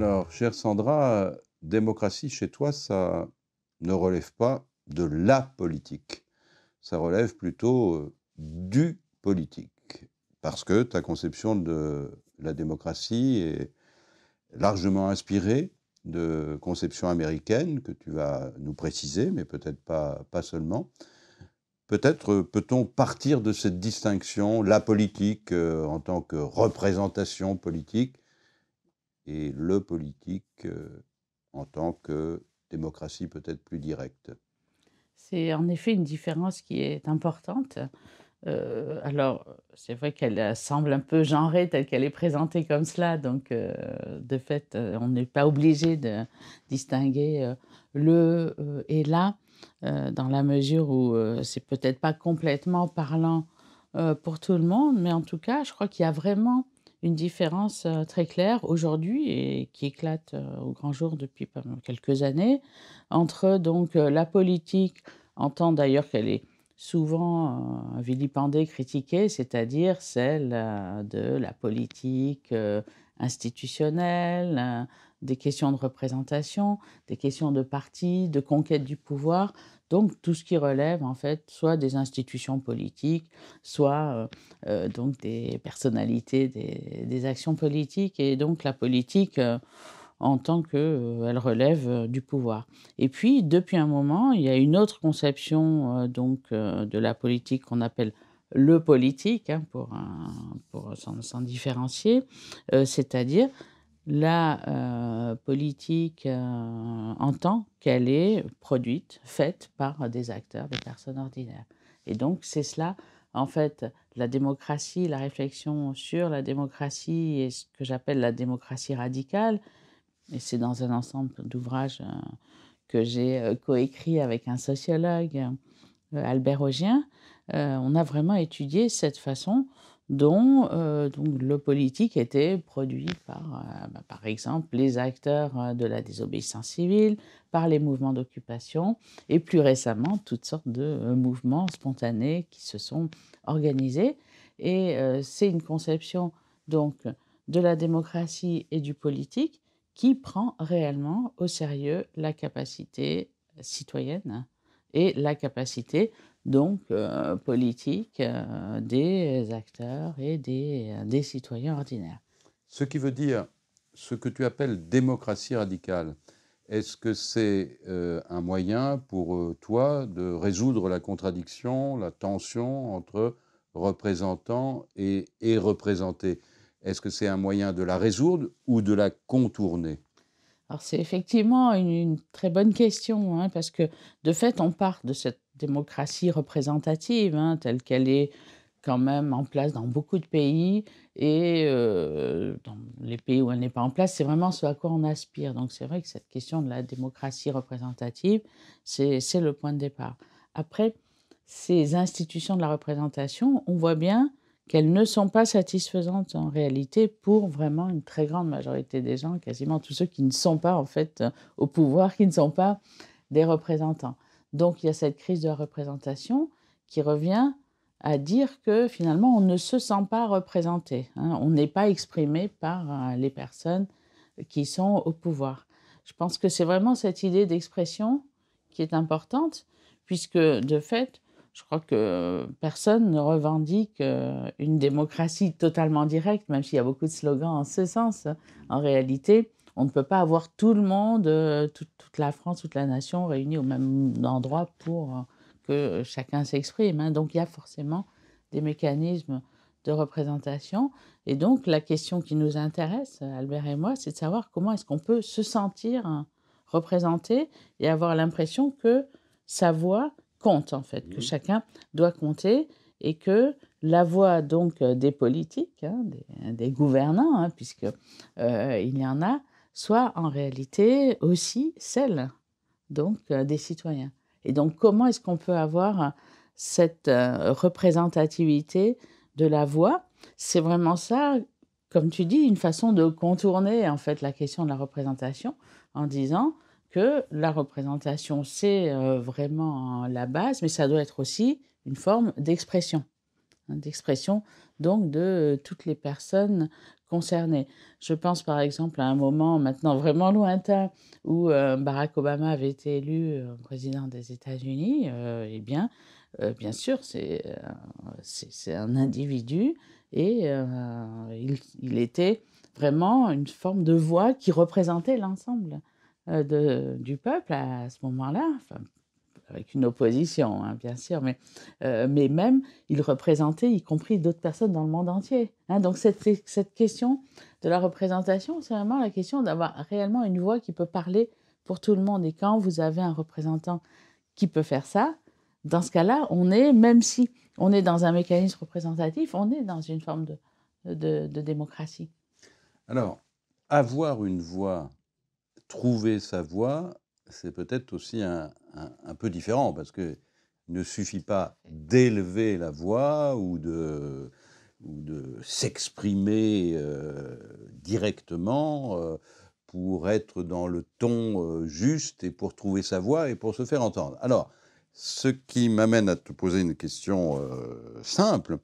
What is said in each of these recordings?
Alors, chère Sandra, euh, démocratie chez toi, ça ne relève pas de la politique. Ça relève plutôt euh, du politique. Parce que ta conception de la démocratie est largement inspirée de conceptions américaines que tu vas nous préciser, mais peut-être pas, seulement. Peut-être euh, peut-on partir de cette distinction, la politique en tant que représentation politique, et le politique euh, en tant que démocratie peut-être plus directe. C'est en effet une différence qui est importante. Euh, alors, c'est vrai qu'elle euh, semble un peu genrée telle qu'elle est présentée comme cela, donc de fait, on n'est pas obligé de distinguer le et la, dans la mesure où c'est peut-être pas complètement parlant pour tout le monde, mais en tout cas, je crois qu'il y a vraiment une différence très claire aujourd'hui et qui éclate au grand jour depuis quelques années entre donc la politique, entend d'ailleurs qu'elle est souvent vilipendée, critiquée, c'est-à-dire celle de la politique institutionnelle, des questions de représentation, des questions de parti, de conquête du pouvoir, donc tout ce qui relève en fait soit des institutions politiques, soit euh, euh, donc des personnalités, des, actions politiques et donc la politique euh, en tant qu'elle relève du pouvoir. Et puis depuis un moment, il y a une autre conception donc de la politique qu'on appelle le politique hein, pour, pour s'en différencier, c'est-à-dire la euh, politique euh, en tant qu'elle est produite, faite par des acteurs, des personnes ordinaires. Et donc c'est cela, en fait, la démocratie, la réflexion sur la démocratie et ce que j'appelle la démocratie radicale, et c'est dans un ensemble d'ouvrages euh, que j'ai coécrit avec un sociologue, Albert Augien, on a vraiment étudié cette façon dont euh, donc, le politique était produit par, euh, bah, par exemple, les acteurs euh, de la désobéissance civile, par les mouvements d'occupation, et plus récemment, toutes sortes de mouvements spontanés qui se sont organisés. Et c'est une conception donc de la démocratie et du politique qui prend réellement au sérieux la capacité citoyenne et la capacité donc euh, politique euh, des acteurs et des, euh, des, citoyens ordinaires. Ce qui veut dire ce que tu appelles démocratie radicale, est-ce que c'est un moyen pour toi de résoudre la contradiction, la tension entre représentant et, représenté Est-ce que c'est un moyen de la résoudre ou de la contourner alors c'est effectivement une, très bonne question, hein, parce que de fait, on part de cette démocratie représentative, hein, telle qu'elle est quand même en place dans beaucoup de pays. Et euh, dans les pays où elle n'est pas en place, c'est vraiment ce à quoi on aspire. Donc c'est vrai que cette question de la démocratie représentative, c'est le point de départ. Après, ces institutions de la représentation, on voit bien qu'elles ne sont pas satisfaisantes en réalité pour vraiment une très grande majorité des gens, quasiment tous ceux qui ne sont pas en fait au pouvoir, qui ne sont pas des représentants. Donc il y a cette crise de la représentation qui revient à dire que finalement on ne se sent pas représenté, hein. on n'est pas exprimé par euh, les personnes qui sont au pouvoir. Je pense que c'est vraiment cette idée d'expression qui est importante, puisque de fait, je crois que personne ne revendique euh, une démocratie totalement directe, même s'il y a beaucoup de slogans en ce sens. Hein. En réalité, on ne peut pas avoir tout le monde, euh, toute la France, toute la nation réunie au même endroit pour euh, que chacun s'exprime. Hein. Donc il y a forcément des mécanismes de représentation. Et donc la question qui nous intéresse, Albert et moi, c'est de savoir comment est-ce qu'on peut se sentir hein, représenté et avoir l'impression que sa voix compte en fait, que chacun doit compter et que la voix donc des politiques, hein, des, gouvernants, hein, puisque euh, il y en a, soit en réalité aussi celle donc euh, des citoyens. Et donc comment est-ce qu'on peut avoir cette euh, représentativité de la voix C'est vraiment ça, comme tu dis, une façon de contourner en fait la question de la représentation en disant que la représentation c'est euh, vraiment la base, mais ça doit être aussi une forme d'expression d'expression donc de euh, toutes les personnes concernées. Je pense par exemple à un moment maintenant vraiment lointain où euh, Barack Obama avait été élu euh, président des États-Unis. eh bien, bien sûr, c'est c'est un individu et il, il, était vraiment une forme de voix qui représentait l'ensemble. De, du peuple à ce moment-là, avec une opposition, hein, bien sûr, mais, euh, mais même, il représentait, y compris d'autres personnes dans le monde entier. Hein. Donc cette, cette, question de la représentation, c'est vraiment la question d'avoir réellement une voix qui peut parler pour tout le monde. Et quand vous avez un représentant qui peut faire ça, dans ce cas-là, on est, même si on est dans un mécanisme représentatif, on est dans une forme de, de, de démocratie. Alors, avoir une voix, trouver sa voix, c'est peut-être aussi un, peu différent, parce qu'il ne suffit pas d'élever la voix ou de, ou de s'exprimer euh, directement euh, pour être dans le ton euh, juste et pour trouver sa voix et pour se faire entendre. Alors, ce qui m'amène à te poser une question simple.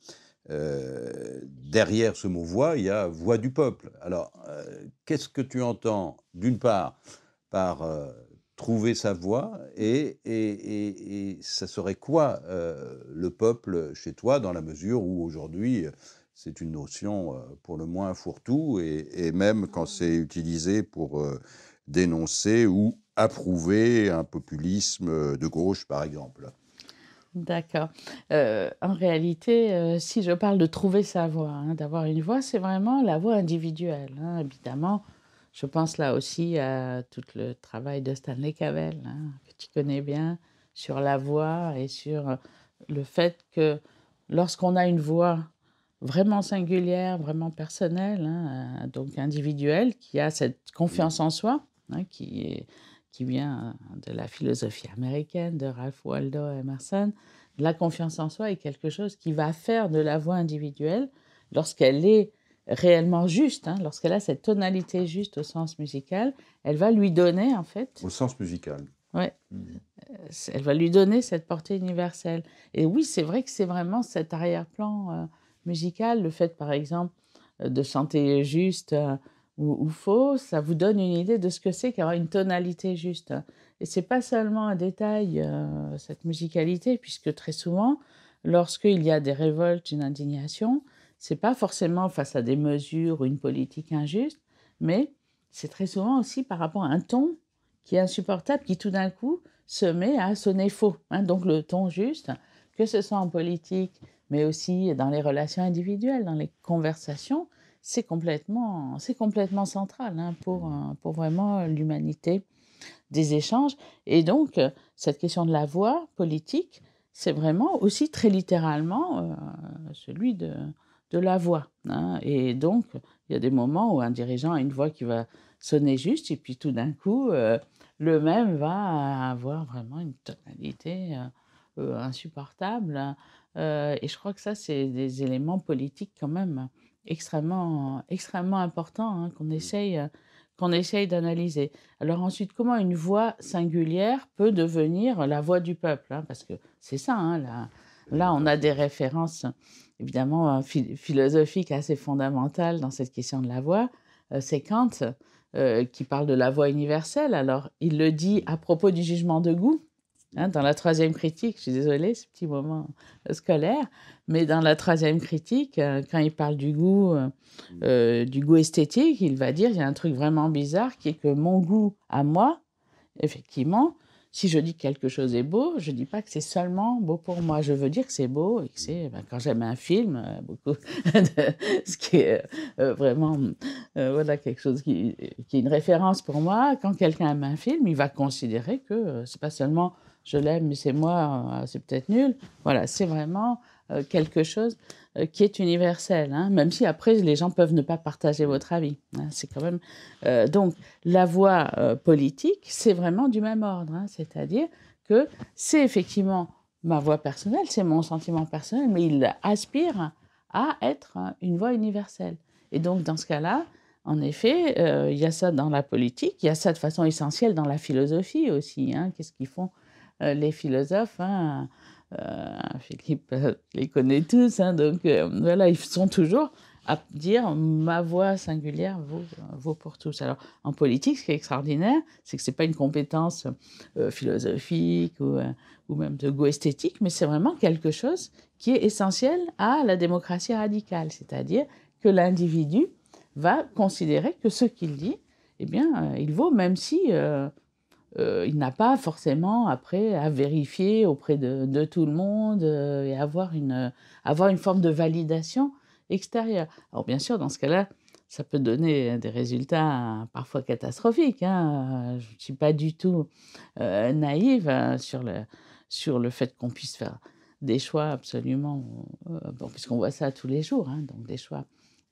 derrière ce mot voix, il y a voix du peuple. Alors, qu'est-ce que tu entends, d'une part, par trouver sa voix et, et, ça serait quoi euh, le peuple chez toi dans la mesure où aujourd'hui euh, c'est une notion euh, pour le moins fourre-tout et, même quand c'est utilisé pour dénoncer ou approuver un populisme de gauche par exemple. D'accord. en réalité, si je parle de trouver sa voix, hein, d'avoir une voix, c'est vraiment la voix individuelle. Hein, évidemment, je pense là aussi à tout le travail de Stanley Cavell, hein, que tu connais bien, sur la voix et sur euh, le fait que lorsqu'on a une voix vraiment singulière, vraiment personnelle, hein, euh, donc individuelle, qui a cette confiance en soi, hein, qui, qui vient euh, de la philosophie américaine, de Ralph Waldo Emerson, la confiance en soi est quelque chose qui va faire de la voix individuelle, lorsqu'elle est réellement juste, hein. lorsqu'elle a cette tonalité juste au sens musical, elle va lui donner en fait. Au sens musical. Oui. Mmh. Euh, elle va lui donner cette portée universelle. Et oui, c'est vrai que c'est vraiment cet arrière-plan euh, musical, le fait par exemple euh, de chanter juste ou, faux, ça vous donne une idée de ce que c'est qu'avoir une tonalité juste. Et c'est pas seulement un détail, cette musicalité, puisque très souvent, lorsqu'il y a des révoltes, une indignation, c'est pas forcément face à des mesures ou une politique injuste, mais c'est très souvent aussi par rapport à un ton qui est insupportable, qui tout d'un coup se met à sonner faux. Hein. donc le ton juste, que ce soit en politique, mais aussi dans les relations individuelles, dans les conversations, c'est complètement, c'est complètement central hein, pour, euh, pour vraiment l'humanité des échanges. Et donc, euh, cette question de la voix politique, c'est vraiment aussi très littéralement euh, celui de, de la voix. Hein. Et donc, il y a des moments où un dirigeant a une voix qui va sonner juste, et puis tout d'un coup, euh, le même va avoir vraiment une tonalité euh, euh, insupportable. Hein. et je crois que ça, c'est des éléments politiques quand même extrêmement, extrêmement importants hein, qu'on mmh. essaye, qu'on essaye d'analyser. Alors ensuite, comment une voix singulière peut devenir la voix du peuple Parce que c'est ça, là, là, on a des références évidemment philosophique assez fondamental dans cette question de la voix, euh, c'est Kant euh, qui parle de la voix universelle. Alors, il le dit à propos du jugement de goût. Hein, dans la troisième critique, je suis désolée, ce petit moment euh, scolaire, mais dans la troisième critique, quand il parle du goût, mm. du goût esthétique, il va dire il y a un truc vraiment bizarre qui est que mon goût à moi, effectivement, si je dis que quelque chose est beau, je ne dis pas que c'est seulement beau pour moi. Je veux dire que c'est beau et que c'est, ben, quand j'aime un film, euh, beaucoup ce qui est euh, vraiment euh, voilà, quelque chose qui, qui, est une référence pour moi. Quand quelqu'un aime un film, il va considérer que c'est pas seulement je l'aime, mais c'est moi, c'est peut-être nul. Voilà, c'est vraiment euh, quelque chose euh, qui est universel, hein, même si après les gens peuvent ne pas partager votre avis. Hein, c'est quand même euh, donc la voie politique, c'est vraiment du même ordre, hein, c'est-à-dire que c'est effectivement ma voix personnelle, c'est mon sentiment personnel, mais il aspire à être une voix universelle. Et donc dans ce cas-là, en effet, il y a ça dans la politique, il y a ça de façon essentielle dans la philosophie aussi. Qu'est-ce qu'ils font les philosophes euh, Philippe euh, les connaît tous, hein, donc euh, voilà, ils sont toujours à dire ma voix singulière vaut, vaut, pour tous. Alors en politique, ce qui est extraordinaire, c'est que ce n'est pas une compétence philosophique ou, même de goût esthétique, mais c'est vraiment quelque chose qui est essentiel à la démocratie radicale, c'est-à-dire que l'individu va considérer que ce qu'il dit, eh bien, il vaut même si... Euh, il n'a pas forcément après à vérifier auprès de, tout le monde euh, et avoir une, forme de validation extérieure. Alors bien sûr, dans ce cas-là, ça peut donner des résultats hein, parfois catastrophiques. Hein. Je ne suis pas du tout euh, naïve hein, sur, le, fait qu'on puisse faire des choix absolument, bon, puisqu'on voit ça tous les jours, donc des choix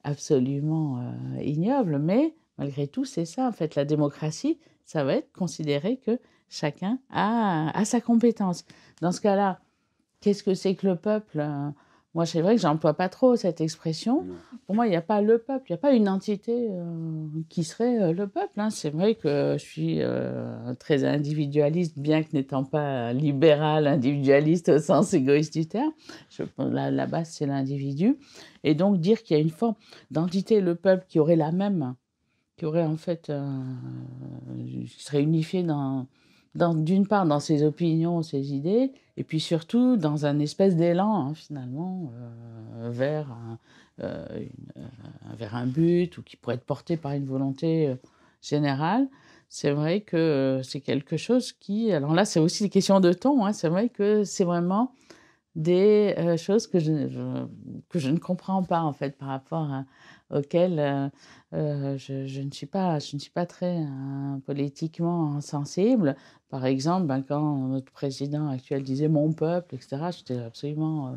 absolument ignobles, mais malgré tout, c'est ça, en fait, la démocratie, ça va être considéré que chacun a, sa compétence. Dans ce cas-là, qu'est-ce que c'est que le peuple euh, Moi, c'est vrai que j'emploie pas trop cette expression. Pour moi, il n'y a pas le peuple, il n'y a pas une entité euh, qui serait euh, le peuple. Hein. C'est vrai que je suis très individualiste, bien que n'étant pas libéral, individualiste au sens égoïste du terme. Je, la, la base, c'est l'individu. Et donc, dire qu'il y a une forme d'entité, le peuple, qui aurait la même qui aurait en fait, se euh, serait unifié dans, d'une part dans ses opinions, ses idées, et puis surtout dans un espèce d'élan hein, finalement euh, vers, un, euh, vers un but ou qui pourrait être porté par une volonté générale. C'est vrai que c'est quelque chose qui... Alors là, c'est aussi des questions de ton. Hein, c'est vrai que c'est vraiment des choses que je, que je ne comprends pas en fait par rapport auxquelles euh, je, ne suis pas, je ne suis pas très hein, politiquement sensible. Par exemple, ben, quand notre président actuel disait mon peuple, etc., j'étais absolument. Euh,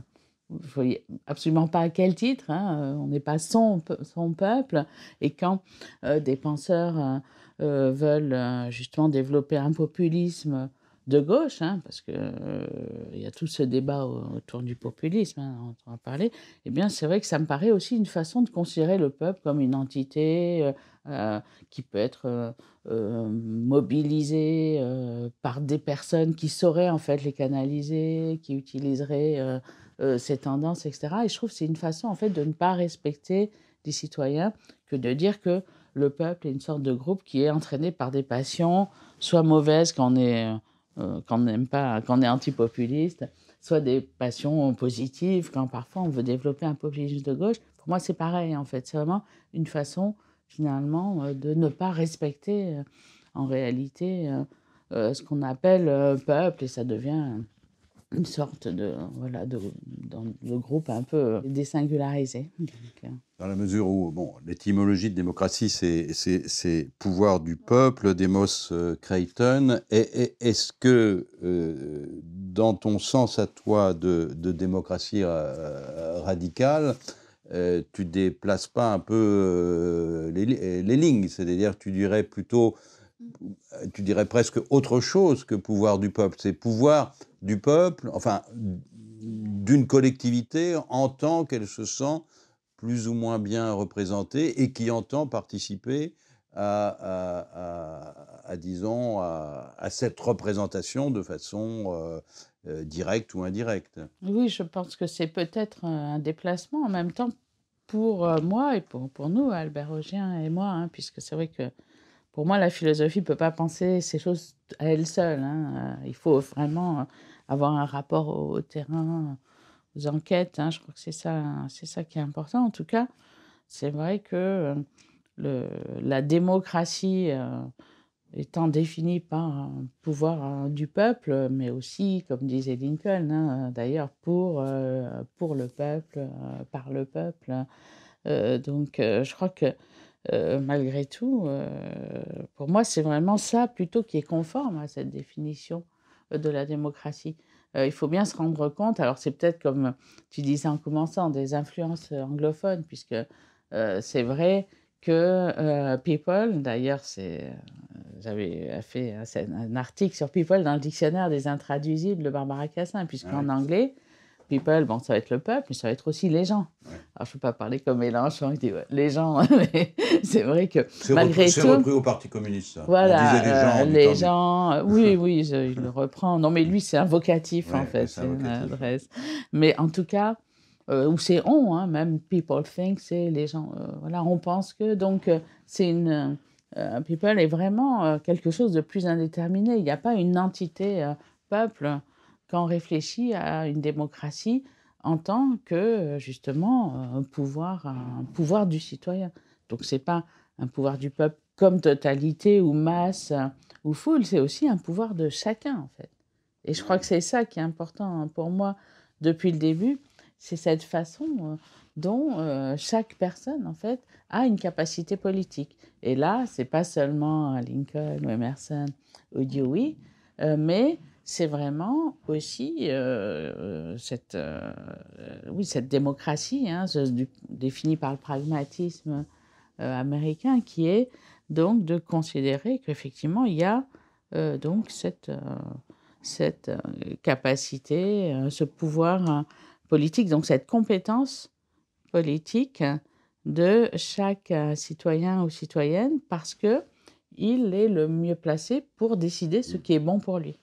voyais absolument pas à quel titre, hein, euh, on n'est pas son, son peuple. Et quand des penseurs veulent justement développer un populisme de gauche, hein, parce qu'il euh, y a tout ce débat autour du populisme, hein, on en parler, eh bien, c'est vrai que ça me paraît aussi une façon de considérer le peuple comme une entité euh, euh, qui peut être mobilisée par des personnes qui sauraient en fait les canaliser, qui utiliseraient ces tendances, etc. Et je trouve que c'est une façon en fait de ne pas respecter les citoyens que de dire que le peuple est une sorte de groupe qui est entraîné par des passions, soit mauvaises quand on est euh, quand on n'aime pas, est antipopuliste, soit des passions positives, quand parfois on veut développer un populisme de gauche. Pour moi, c'est pareil, en fait. C'est vraiment une façon, finalement, euh, de ne pas respecter, euh, en réalité, ce qu'on appelle peuple, et ça devient une sorte de, voilà, de, groupe un peu désingularisé. Euh. dans la mesure où bon, l'étymologie de démocratie, c'est pouvoir du peuple, Demos euh, Creighton. Est-ce que euh, dans ton sens à toi de, démocratie euh, radicale, tu déplaces pas un peu les, les lignes C'est-à-dire tu dirais plutôt tu dirais presque autre chose que pouvoir du peuple. C'est pouvoir du peuple, enfin d'une collectivité en tant qu'elle se sent plus ou moins bien représentée et qui entend participer à, disons, à, cette représentation de façon euh, euh, directe ou indirecte. Oui, je pense que c'est peut-être euh, un déplacement en même temps pour moi et pour, nous, Albert Augien et moi, hein, puisque c'est vrai que pour moi, la philosophie ne peut pas penser ces choses à elle seule. Hein. Euh, il faut vraiment euh, avoir un rapport au, terrain, aux enquêtes. Hein. Je crois que c'est ça, c'est ça qui est important. En tout cas, c'est vrai que euh, le, la démocratie étant définie par un pouvoir du peuple, mais aussi, comme disait Lincoln, hein, d'ailleurs, pour, pour le peuple, par le peuple. donc, je crois que euh, malgré tout, euh, pour moi, c'est vraiment ça plutôt qui est conforme à cette définition euh, de la démocratie. il faut bien se rendre compte, alors c'est peut-être comme tu disais en commençant, des influences anglophones, puisque c'est vrai que People, d'ailleurs, c'est j'avais fait un, article sur People dans le dictionnaire des intraduisibles de Barbara Cassin, puisqu'en en anglais, people, bon, ça va être le peuple, mais ça va être aussi les gens. Alors, je ne peux pas parler comme Mélenchon il dit les gens, mais c'est vrai que malgré tout. C'est repris au Parti communiste. Ça. Voilà, euh, les gens. Euh, oui, oui, il le reprend. Non, mais lui, c'est invocatif vocatif en fait, c'est une adresse. Mais en tout cas, euh, ou c'est on, hein, même people think, c'est les gens. voilà, on pense que donc c'est une. people est vraiment quelque chose de plus indéterminé. Il n'y a pas une entité peuple quand on réfléchit à une démocratie en tant que euh, justement euh, un pouvoir, un pouvoir du citoyen. Donc c'est pas un pouvoir du peuple comme totalité ou masse ou foule, c'est aussi un pouvoir de chacun en fait. Et je crois que c'est ça qui est important hein, pour moi depuis le début, c'est cette façon euh, dont chaque personne en fait a une capacité politique. Et là, c'est pas seulement Lincoln ou Emerson ou Dewey, mais c'est vraiment aussi euh, euh, cette, démocratie hein, définie par le pragmatisme euh, américain qui est donc de considérer qu'effectivement il y a donc cette, cette capacité, ce pouvoir politique, donc cette compétence politique de chaque citoyen ou citoyenne parce que il est le mieux placé pour décider ce qui est bon pour lui.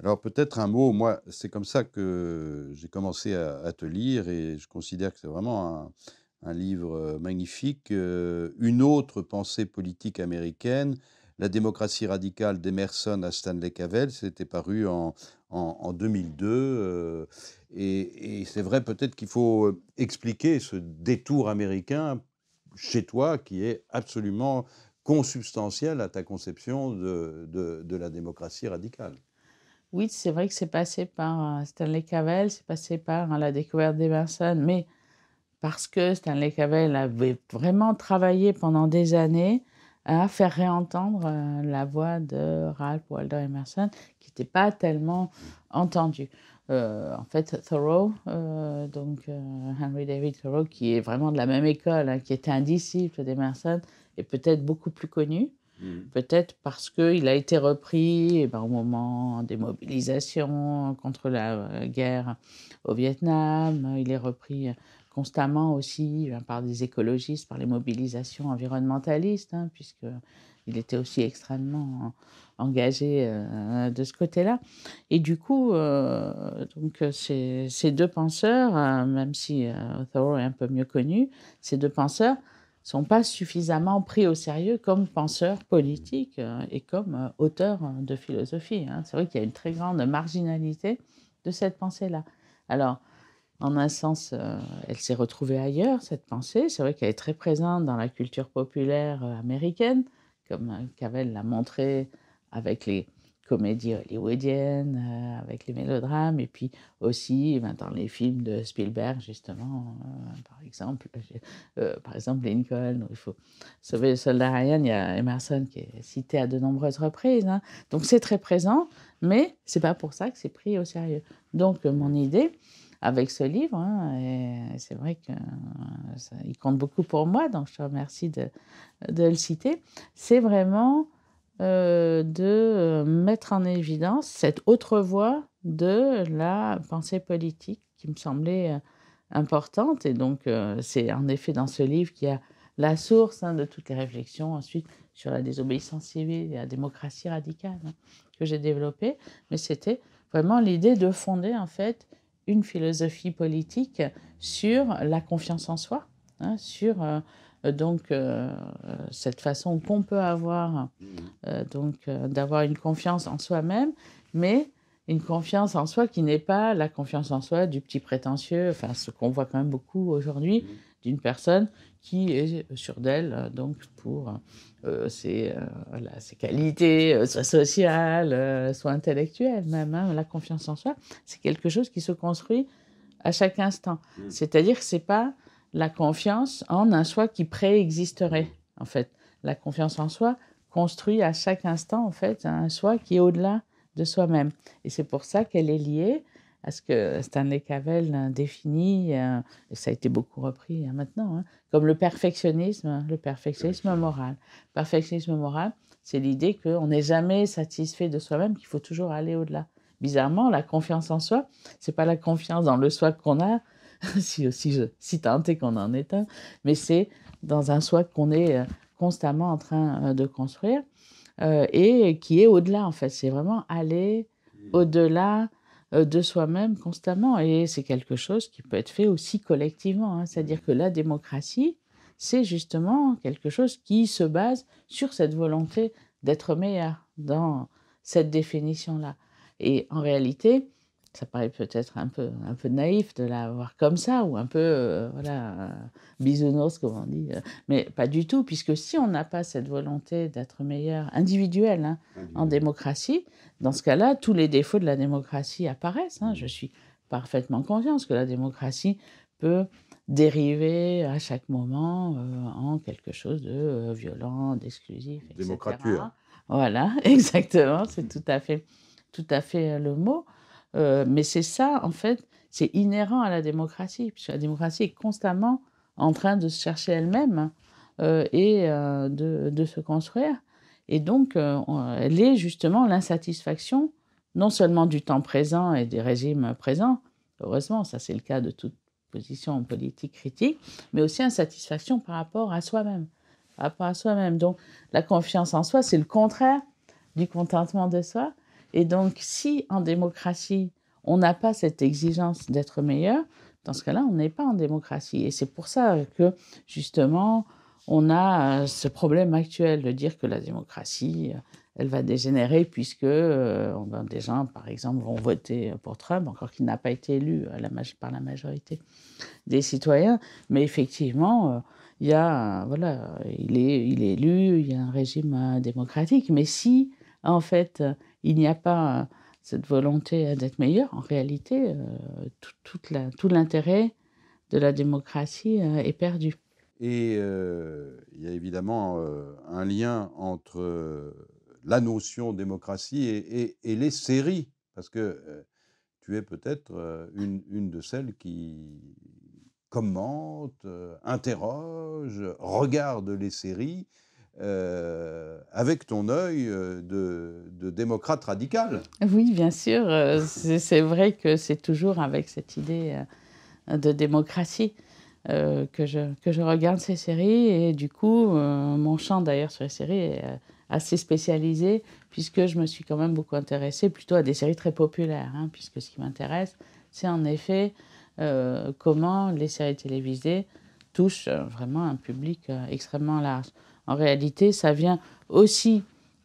Alors peut-être un mot, moi c'est comme ça que j'ai commencé à, te lire et je considère que c'est vraiment un, livre euh, magnifique, euh, une autre pensée politique américaine, La démocratie radicale d'Emerson à Stanley Cavell, c'était paru en, 2002 euh, et, c'est vrai peut-être qu'il faut expliquer ce détour américain chez toi qui est absolument consubstantiel à ta conception de la démocratie radicale oui, c'est vrai que c'est passé par euh, Stanley Cavell, c'est passé par hein, la découverte d'Emerson, mais parce que Stanley Cavell avait vraiment travaillé pendant des années à faire réentendre euh, la voix de Ralph Waldo Emerson, qui n'était pas tellement entendue. Euh, en fait, Thoreau, donc Henry David Thoreau, qui est vraiment de la même école, hein, qui était un disciple d'Emerson et peut-être beaucoup plus connu, Mm. Peut-être parce qu'il a été repris eh ben, au moment des mobilisations contre la euh, guerre au Vietnam. Il est repris euh, constamment aussi hein, par des écologistes, par les mobilisations environnementalistes, hein, puisque il était aussi extrêmement engagé euh, de ce côté-là. Et du coup, donc, ces, deux penseurs, hein, même si Thoreau est un peu mieux connu, ces deux penseurs sont pas suffisamment pris au sérieux comme penseurs politiques euh, et comme euh, auteurs euh, de philosophie. Hein. C'est vrai qu'il y a une très grande marginalité de cette pensée-là. Alors, en un sens, elle s'est retrouvée ailleurs, cette pensée. C'est vrai qu'elle est très présente dans la culture populaire américaine, comme Cavell l'a montré avec les, comédie hollywoodienne euh, avec les mélodrames, et puis aussi eh ben, dans les films de Spielberg, justement, euh, par exemple, euh, par exemple Lincoln, où il faut sauver le soldat Ryan, il y a Emerson qui est cité à de nombreuses reprises. Hein. Donc c'est très présent, mais c'est pas pour ça que c'est pris au sérieux. Donc mon idée, avec ce livre. Hein, c'est vrai que il compte beaucoup pour moi, donc je te remercie de, de le citer. C'est vraiment euh, de euh, mettre en évidence cette autre voie de la pensée politique qui me semblait euh, importante. Et donc, c'est en effet dans ce livre qu'il y a la source hein, de toutes les réflexions ensuite sur la désobéissance civile et la démocratie radicale hein, que j'ai développée. Mais c'était vraiment l'idée de fonder en fait une philosophie politique sur la confiance en soi, hein, sur euh, donc euh, euh, cette façon qu'on peut avoir donc d'avoir une confiance en soi-même mais une confiance en soi qui n'est pas la confiance en soi du petit prétentieux enfin ce qu'on voit quand même beaucoup aujourd'hui mm-hmm. d'une personne qui est sûre d'elle donc pour ses, qualités soit sociales soit intellectuelles même hein, la confiance en soi c'est quelque chose qui se construit à chaque instant mm. c'est-à-dire que c'est pas la confiance en un soi qui préexisterait, en fait. La confiance en soi construit à chaque instant, en fait, un soi qui est au-delà de soi-même. Et c'est pour ça qu'elle est liée à ce que Stanley Cavell définit, euh, et ça a été beaucoup repris hein, maintenant, hein, comme le perfectionnisme, le perfectionnisme moral. Perfectionnisme moral, c'est l'idée qu'on n'est jamais satisfait de soi-même, qu'il faut toujours aller au-delà. Bizarrement, la confiance en soi, c'est pas la confiance dans le soi qu'on a, si, si, tant est qu'on en est un, mais c'est dans un soi qu'on est euh, constamment en train euh, de construire euh, et qui est au-delà en fait. C'est vraiment aller mmh. au-delà de soi-même constamment et c'est quelque chose qui peut être fait aussi collectivement. Hein. C'est-à-dire que la démocratie, c'est justement quelque chose qui se base sur cette volonté d'être meilleur dans cette définition-là. Et en réalité, ça paraît peut-être un peu, un peu naïf de la voir comme ça, ou un peu, euh, voilà, euh, comme on dit. Euh, mais pas du tout, puisque si on n'a pas cette volonté d'être meilleur, individuel, hein, en démocratie, dans ce cas-là, tous les défauts de la démocratie apparaissent. Hein. Mmh. Je suis parfaitement consciente que la démocratie peut dériver à chaque moment euh, en quelque chose de violent, d'exclusif, etc. Démocrature. Voilà, exactement, c'est tout à fait, tout à fait le mot. Euh, mais c'est ça, en fait, c'est inhérent à la démocratie, puisque la démocratie est constamment en train de se chercher elle-même euh, et euh, de, se construire. Et donc, elle est justement l'insatisfaction, non seulement du temps présent et des régimes présents, heureusement, ça c'est le cas de toute position politique critique, mais aussi insatisfaction par rapport à soi-même. Par rapport à soi-même. Donc, la confiance en soi, c'est le contraire du contentement de soi. Et donc, si en démocratie, on n'a pas cette exigence d'être meilleur, dans ce cas-là, on n'est pas en démocratie. Et c'est pour ça que, justement, on a euh, ce problème actuel de dire que la démocratie, euh, elle va dégénérer puisque euh, ben, des gens, par exemple, vont voter pour Trump, encore qu'il n'a pas été élu par la majorité des citoyens. Mais effectivement, il voilà, il est, élu, il y a un régime démocratique. Mais si, en fait, il n'y a pas euh, cette volonté euh, d'être meilleur, en réalité, euh, tout, tout l'intérêt de la démocratie est perdu. Et il y a évidemment un lien entre la notion démocratie et, les séries, parce que tu es peut-être une, une, de celles qui commente, interroge, regarde les séries euh, avec ton œil euh, de, démocrate radical. Oui, bien sûr. Euh, c'est vrai que c'est toujours avec cette idée de démocratie que, je, que je regarde ces séries. Et du coup, mon champ d'ailleurs sur les séries est assez spécialisé, puisque je me suis quand même beaucoup intéressée plutôt à des séries très populaires, hein, puisque ce qui m'intéresse, c'est en effet comment les séries télévisées touchent vraiment un public extrêmement large en réalité, ça vient aussi,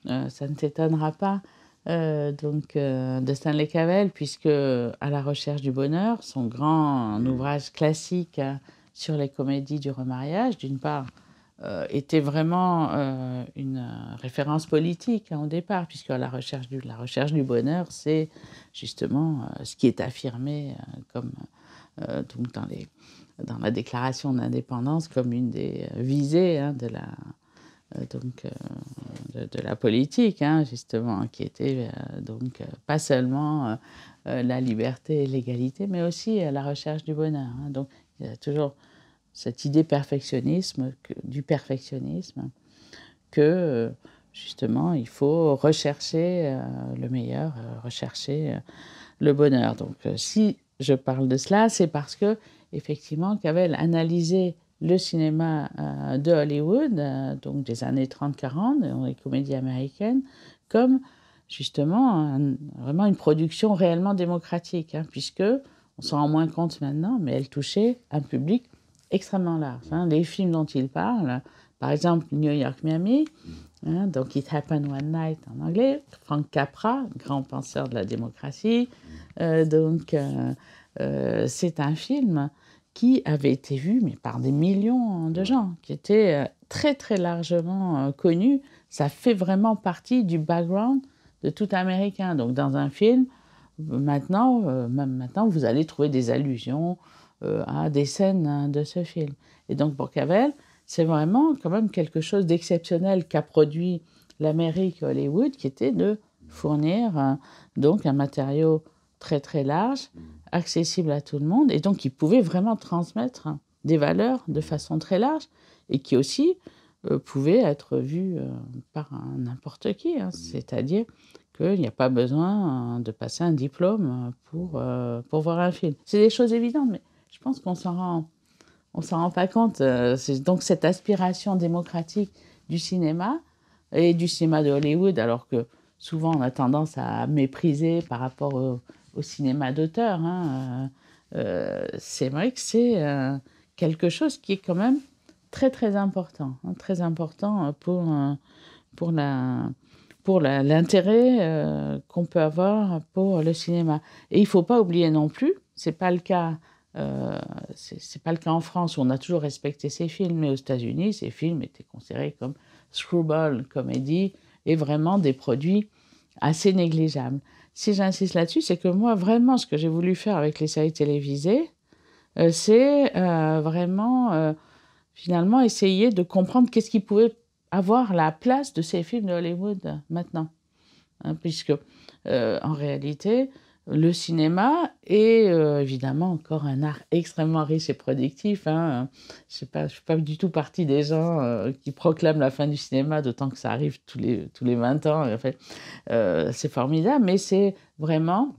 euh, ça ne t'étonnera pas, euh, donc euh, de Stanley Cavell, puisque À la recherche du bonheur, son grand ouvrage classique hein, sur les comédies du remariage, d'une part, était vraiment une référence politique hein, au départ, puisque à la recherche du, la recherche du bonheur, c'est justement ce qui est affirmé comme dans dans la déclaration d'indépendance comme une des visées hein, de la euh, donc, euh, de, la politique, hein, justement, qui était euh, donc pas seulement la liberté et l'égalité, mais aussi la recherche du bonheur. Hein. Donc, il y a toujours cette idée perfectionnisme, du perfectionnisme, que justement, il faut rechercher le meilleur, rechercher le bonheur. Donc, si je parle de cela, c'est parce que, effectivement, Cavell analysé le cinéma euh, de Hollywood, euh, donc des années 30-40, les comédies américaines, comme justement vraiment une production réellement démocratique, puisqu'on hein, puisque on s'en rend moins compte maintenant, mais elle touchait un public extrêmement large. Hein. Les films dont il parle, par exemple New York-Miami, hein, donc It Happened One Night en anglais, Frank Capra, grand penseur de la démocratie, euh, donc c'est un film qui avait été vu mais par des millions hein, de gens, qui était euh, très très largement euh, connu. Ça fait vraiment partie du background de tout Américain. Donc dans un film, euh, maintenant, même maintenant, vous allez trouver des allusions à des scènes hein, de ce film. Et donc pour Cavell, c'est vraiment quand même quelque chose d'exceptionnel qu'a produit l'Amérique Hollywood, qui était de fournir hein, donc un matériau très très large mm accessible à tout le monde et donc qui pouvait vraiment transmettre des valeurs de façon très large et qui aussi euh, pouvait être vu euh, par n'importe qui. Hein. C'est-à-dire qu'il n'y a pas besoin euh, de passer un diplôme pour, pour voir un film. C'est des choses évidentes, mais je pense qu'on s'en rend, on s'en rend pas compte. c'est donc cette aspiration démocratique du cinéma et du cinéma de Hollywood, alors que souvent on a tendance à mépriser par rapport aux au cinéma d'auteur. Hein, euh, euh, c'est vrai que c'est euh, quelque chose qui est quand même très très important, hein, très important pour, pour la pour l'intérêt qu'on peut avoir pour le cinéma. Et il ne faut pas oublier non plus, c'est pas le cas, pas le cas en France on a toujours respecté ces films, mais aux États-Unis, ces films étaient considérés comme screwball comédie et vraiment des produits assez négligeable. Si j'insiste là-dessus, c'est que moi, vraiment, ce que j'ai voulu faire avec les séries télévisées, euh, c'est euh, vraiment, euh, finalement, essayer de comprendre qu'est-ce qui pouvait avoir la place de ces films de Hollywood maintenant. Hein, puisque, en réalité, le cinéma est euh, évidemment encore un art extrêmement riche et productif. Hein. Je ne suis pas du tout partie des gens euh, qui proclament la fin du cinéma, d'autant que ça arrive tous les, tous 20 ans. En fait, euh, c'est formidable, mais c'est vraiment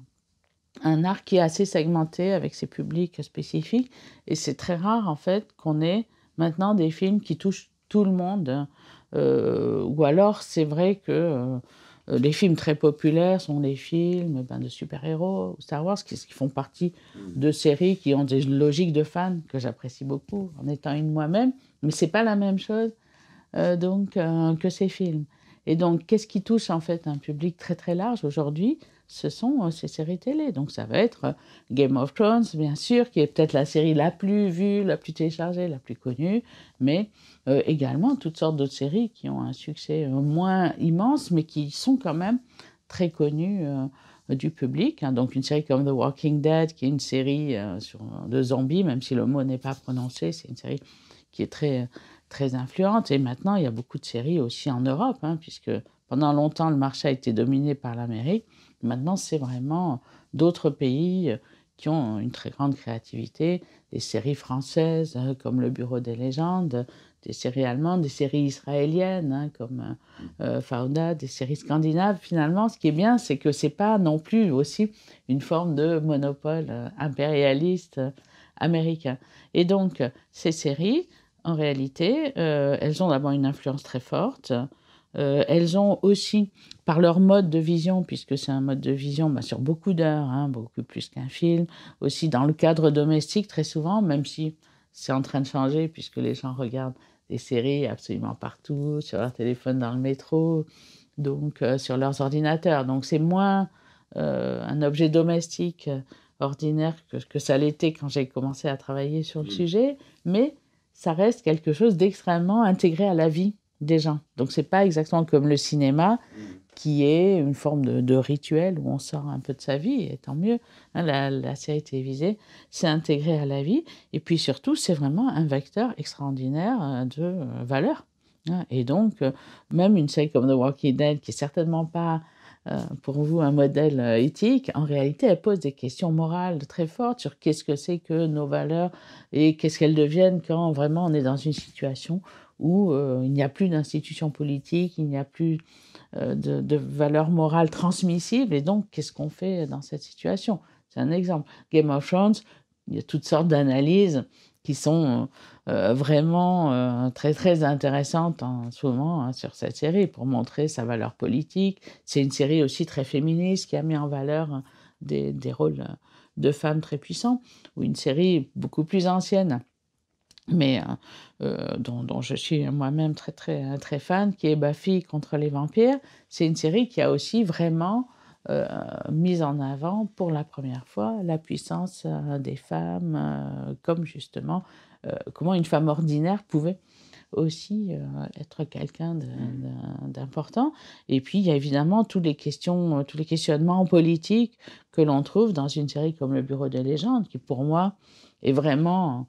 un art qui est assez segmenté avec ses publics spécifiques. Et c'est très rare, en fait, qu'on ait maintenant des films qui touchent tout le monde. ou alors, c'est vrai que euh, les films très populaires sont les films ben, de super-héros, Star Wars, qui, font partie mm. de séries qui ont des logiques de fans que j'apprécie beaucoup en étant une moi-même, mais ce n'est pas la même chose euh, donc euh, que ces films. Et donc, qu'est-ce qui touche en fait un public très très large aujourd'hui ce sont euh, ces séries télé. Donc ça va être euh, Game of Thrones, bien sûr, qui est peut-être la série la plus vue, la plus téléchargée, la plus connue, mais euh, également toutes sortes d'autres séries qui ont un succès moins immense, mais qui sont quand même très connues du public. Hein. Donc une série comme The Walking Dead, qui est une série sur, de zombies, même si le mot n'est pas prononcé, c'est une série qui est très, influente. Et maintenant, il y a beaucoup de séries aussi en Europe, hein, puisque pendant longtemps, le marché a été dominé par l'Amérique. Maintenant, c'est vraiment d'autres pays euh, qui ont une très grande créativité, des séries françaises hein, comme Le Bureau des légendes, des séries allemandes, des séries israéliennes hein, comme euh, euh, Fauda, des séries scandinaves. Finalement, ce qui est bien, c'est que ce c'est pas non plus aussi une forme de monopole euh, impérialiste américain. Et donc, ces séries, en réalité, elles ont d'abord une influence très forte euh, elles ont aussi, par leur mode de vision, puisque c'est un mode de vision bah, sur beaucoup d'heures, hein, beaucoup plus qu'un film, aussi dans le cadre domestique très souvent, même si c'est en train de changer, puisque les gens regardent des séries absolument partout, sur leur téléphone dans le métro, donc euh, sur leurs ordinateurs. Donc c'est moins euh, un objet domestique ordinaire que, que ça l'était quand j'ai commencé à travailler sur le mmh. sujet, mais ça reste quelque chose d'extrêmement intégré à la vie Déjà, gens. Donc c'est pas exactement comme le cinéma qui est une forme de, rituel où on sort un peu de sa vie, et tant mieux. Hein, la, la, série télévisée, c'est intégré à la vie, et puis surtout, c'est vraiment un vecteur extraordinaire euh, de euh, valeur. Hein. Et donc, euh, même une série comme The Walking Dead, qui est certainement pas pour vous un modèle éthique, en réalité, elle pose des questions morales très fortes sur qu'est-ce que c'est que nos valeurs et qu'est-ce qu'elles deviennent quand vraiment on est dans une situation où euh, il n'y a plus d'institution politiques, il n'y a plus euh, de, de valeurs morales transmissibles. Et donc, qu'est-ce qu'on fait dans cette situation C'est un exemple. Game of Thrones, il y a toutes sortes d'analyses qui sont euh, vraiment très très intéressantes en ce moment hein, sur cette série pour montrer sa valeur politique. C'est une série aussi très féministe qui a mis en valeur des, des rôles de femmes très puissants, ou une série beaucoup plus ancienne mais euh, euh, dont, je suis moi-même très, très, euh, très fan, qui est Buffy contre les vampires. C'est une série qui a aussi vraiment mis en avant pour la première fois la puissance des femmes, comme justement comment une femme ordinaire pouvait aussi être quelqu'un d'important. Et puis, il y a évidemment toutes les questions, tous les questionnements politiques que l'on trouve dans une série comme Le Bureau des légendes, qui pour moi est vraiment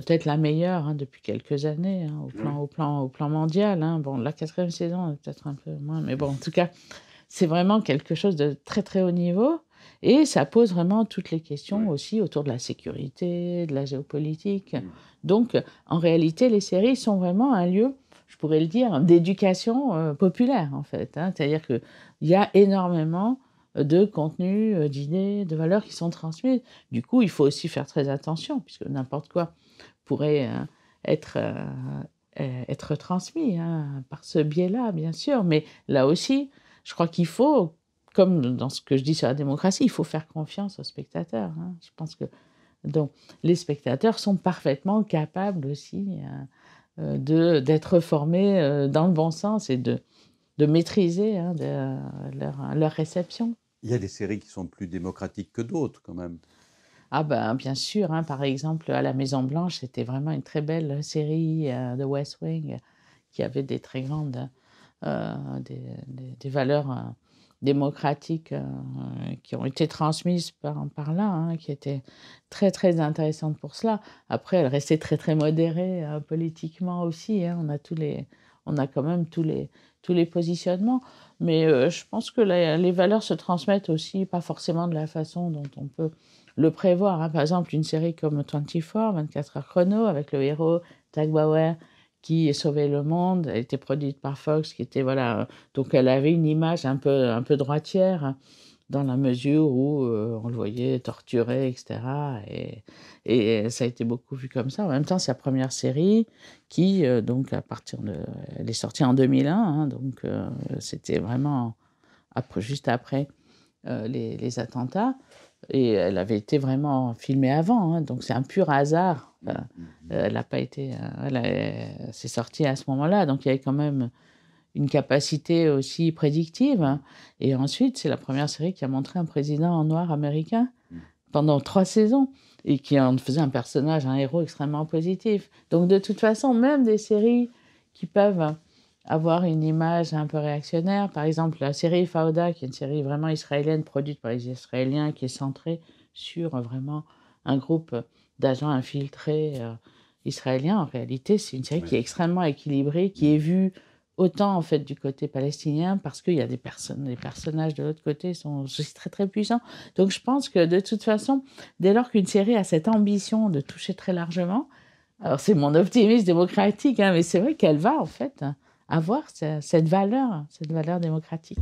peut-être la meilleure hein, depuis quelques années, hein, au, plan, au, plan, au plan mondial. Hein. Bon, la quatrième saison, euh, peut-être un peu moins, mais bon, en tout cas, c'est vraiment quelque chose de très très haut niveau. Et ça pose vraiment toutes les questions aussi autour de la sécurité, de la géopolitique. Mmh. Donc, en réalité, les séries sont vraiment un lieu, je pourrais le dire, d'éducation euh, populaire, en fait. C'est-à-dire qu'il y a énormément de contenus, euh, d'idées, de valeurs qui sont transmises. Du coup, il faut aussi faire très attention, puisque n'importe quoi pourrait euh, être, euh, être transmis hein, par ce biais-là, bien sûr. Mais là aussi, je crois qu'il faut, comme dans ce que je dis sur la démocratie, il faut faire confiance aux spectateurs. Hein. Je pense que donc, les spectateurs sont parfaitement capables aussi d'être formés dans le bon sens et de, maîtriser hein, leur réception. Il y a des séries qui sont plus démocratiques que d'autres, quand même. Ah ben, hein, bien sûr. Hein. par exemple, à la Maison Blanche, c'était vraiment une très belle série euh, de West Wing qui avait des très grandes, euh, des, valeurs euh, démocratiques qui ont été transmises par, là, hein, qui étaient très très intéressantes pour cela. Après, elle restait très très modérée politiquement aussi. on a tous les, on a quand même tous les tous les positionnements. Mais euh, je pense que les valeurs se transmettent aussi, pas forcément de la façon dont on peut le prévoir. Hein. Par exemple, une série comme 24, 24 heures chrono, avec le héros Tag Bauer qui sauvait le monde, elle était produite par Fox, qui était, voilà, euh, donc elle avait une image un peu, un peu droitière. Hein dans la mesure où euh, on le voyait torturé, etc. Et, et, ça a été beaucoup vu comme ça. En même temps, c'est la première série qui, euh, donc, à partir de. Elle est sortie en 2001, hein, donc euh, c'était vraiment après, juste après les, attentats. Et elle avait été vraiment filmée avant, hein, donc c'est un pur hasard. Mmh, mmh, mmh. elle n'a pas été. Elle s'est sortie à ce moment-là, donc il y avait quand même une capacité aussi prédictive. Et ensuite, c'est la première série qui a montré un président en noir américain mm. pendant trois saisons et qui en faisait un personnage, un héros extrêmement positif. Donc de toute façon, même des séries qui peuvent avoir une image un peu réactionnaire, par exemple la série Fauda, qui est une série vraiment israélienne, produite par les Israéliens, qui est centrée sur vraiment un groupe d'agents infiltrés euh, israéliens, en réalité, c'est une série qui est extrêmement équilibrée, qui mm. est vue autant en fait du côté palestinien parce qu'il y a des personnes, les personnages de l'autre côté sont très très puissants. Donc je pense que de toute façon, dès lors qu'une série a cette ambition de toucher très largement, alors c'est mon optimisme démocratique, hein, mais c'est vrai qu'elle va en fait avoir cette valeur, cette valeur démocratique.